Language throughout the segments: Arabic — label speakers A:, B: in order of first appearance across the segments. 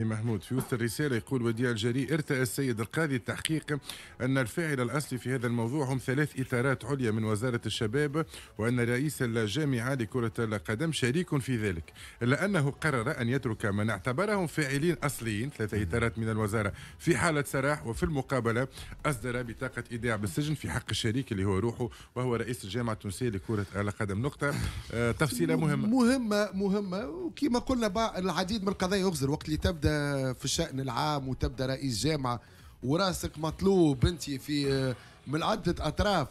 A: محمود في وسط الرسالة يقول وديع الجري ارتأى السيد القاضي التحقيق أن الفاعل الأصلي في هذا الموضوع هم ثلاث إطارات عليا من وزارة الشباب وأن رئيس الجامعة لكرة القدم شريك في ذلك إلا أنه قرر أن يترك من اعتبرهم فاعلين أصليين ثلاثة إطارات من الوزارة في حالة سراح وفي المقابلة أصدر بطاقة إيداع بالسجن في حق الشريك اللي هو روحه وهو رئيس الجامعة التونسية لكرة القدم نقطة آه، تفصيلة مهمة
B: مهمة مهمة وكما قلنا العديد من القضايا يغزر وقت اللي تبدأ تبدا في الشان العام وتبدا رئيس جامعه وراسك مطلوب انت في آه، من عده اطراف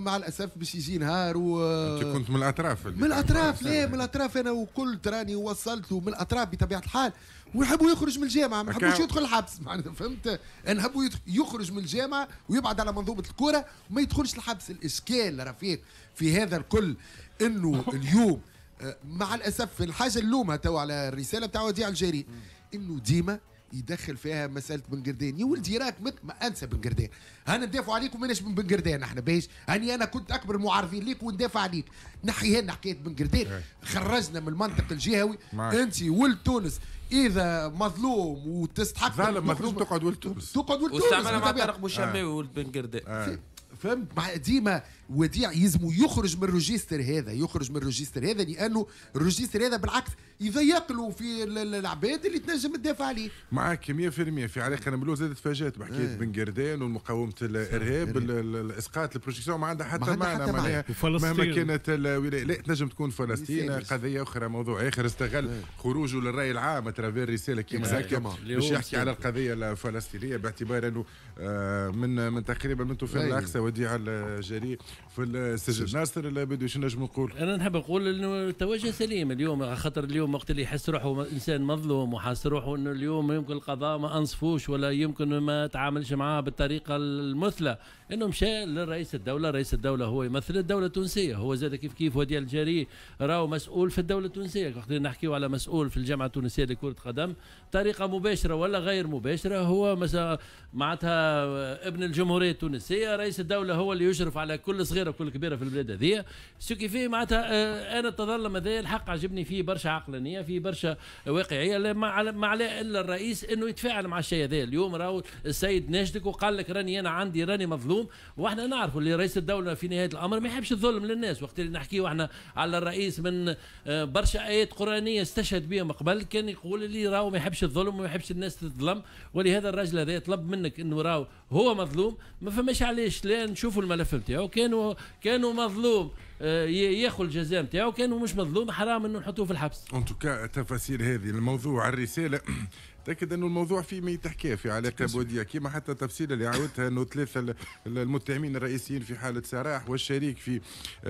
B: مع الاسف باش يجي نهار و انت كنت من
A: الاطراف من الاطراف لا من
B: الاطراف انا وكل تراني وصلت من الاطراف بطبيعه الحال ونحبوا يخرج من الجامعه ما يحبوش يدخل الحبس معناتها فهمت نحبوا يخرج من الجامعه ويبعد على منظومه الكوره وما يدخلش الحبس الاشكال رفيق في هذا الكل انه اليوم مع الاسف الحاجه اللومه تو على الرساله بتاع وديع الجاري انه ديما يدخل فيها مساله بن قردان يا ولدي إيه راك مت... ما انسى بن قردان انا ندافع عليك وماناش من بن قردان احنا باش هاني انا كنت اكبر معارضين ليك وندافع عليك نحي لنا حكايه بن قردان إيه. خرجنا من المنطق الجهوي انت ولد تونس اذا مظلوم وتستحق ظالم مظلوم تقعد ولد تونس تقعد ولد تونس واستعملها مع طارق إيه. بوشامي
C: ولد
A: بن قردان
B: فهمت ديما وديع يزمو يخرج من الروجيستر هذا يخرج من الروجيستر هذا لانه الروجيستر هذا بالعكس يضيق له في العباد اللي تنجم تدافع عليه
A: معاك 100% في علاقه انا زادت تفاجات بحكايه آه. بن قردان ومقاومه الارهاب الاسقاط البروجيكسيون ما عندها حتى معنى معناها مهما كانت الولايه لا تنجم تكون فلسطين قضيه اخرى موضوع اخر استغل إيه. خروجه للراي العام ترافير رساله كيما إيه. هكا باش يحكي على القضيه الفلسطينيه باعتبار انه آه، من من تقريبا من طوفان إيه. الاقصى وديع الجريء في السجن ناصر اللي بده شنو نجم نقول انا
C: نحب نقول انه التوجه سليم اليوم على خاطر اليوم وقت اللي يحس روحه انسان مظلوم وحاس روحه انه اليوم يمكن القضاء ما انصفوش ولا يمكن ما تعاملش معاه بالطريقه المثلى انه مشى لرئيس الدوله رئيس الدوله هو يمثل الدوله التونسيه هو زاد كيف كيف وديع الجري راهو مسؤول في الدوله التونسيه وقت اللي نحكيو على مسؤول في الجامعه التونسيه لكره قدم طريقه مباشره ولا غير مباشره هو معناتها ابن الجمهوريه التونسيه رئيس الدوله هو اللي يشرف على كل صغيره وكل كبيره في البلاد هذيا سو كيفي معناتها آه، انا التظلم هذا الحق عجبني فيه برشا عقلانيه فيه برشا واقعيه ما عليه الا الرئيس انه يتفاعل مع الشيء هذا اليوم راهو السيد ناشدك وقال لك راني انا عندي راني مظلوم واحنا نعرفوا اللي رئيس الدوله في نهايه الامر ما يحبش الظلم للناس وقت اللي نحكيو احنا على الرئيس من آه، برشا ايات قرانيه استشهد بها من قبل كان يقول اللي راهو ما يحبش الظلم وما يحبش الناس تظلم ولهذا الرجل هذا يطلب منك انه راهو هو مظلوم ما فماش علاش لا نشوفوا الملف نتاعو كانوا كانوا كانوا مظلوم آه، ياخذ الجزاء نتاعو كانوا مش مظلوم حرام انه نحطوه في الحبس. ان توكا التفاصيل هذه الموضوع الرساله
A: تاكد انه الموضوع فيه ما يتحكي في علاقه بوديه كما حتى التفصيله اللي عاودتها انه ثلاثه المتهمين الرئيسيين في حاله سراح والشريك في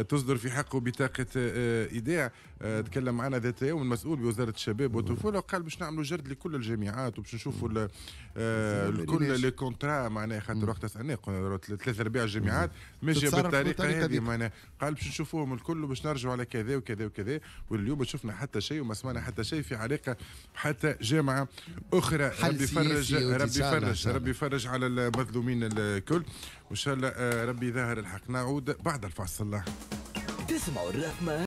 A: تصدر في حقه بطاقه آه، ايداع آه، تكلم معنا ذات يوم المسؤول بوزاره الشباب والطفوله وقال باش نعملوا جرد لكل الجامعات وباش نشوفوا آه، الكل لي كونترا معناها خاطر وقتها سالناه ثلاث ارباع الجامعات ماشيه بالطريقه هذه معناها قال باش نشوفوهم الكل وباش نرجعوا على كذا وكذا وكذا واليوم شفنا حتى شيء وما سمعنا حتى شيء في علاقه حتى جامعه اخرى ربي يفرج ربي يفرج ربي يفرج على المظلومين الكل وان شاء الله آه، ربي يظهر الحق نعود بعد الفاصل تسمعوا الرقم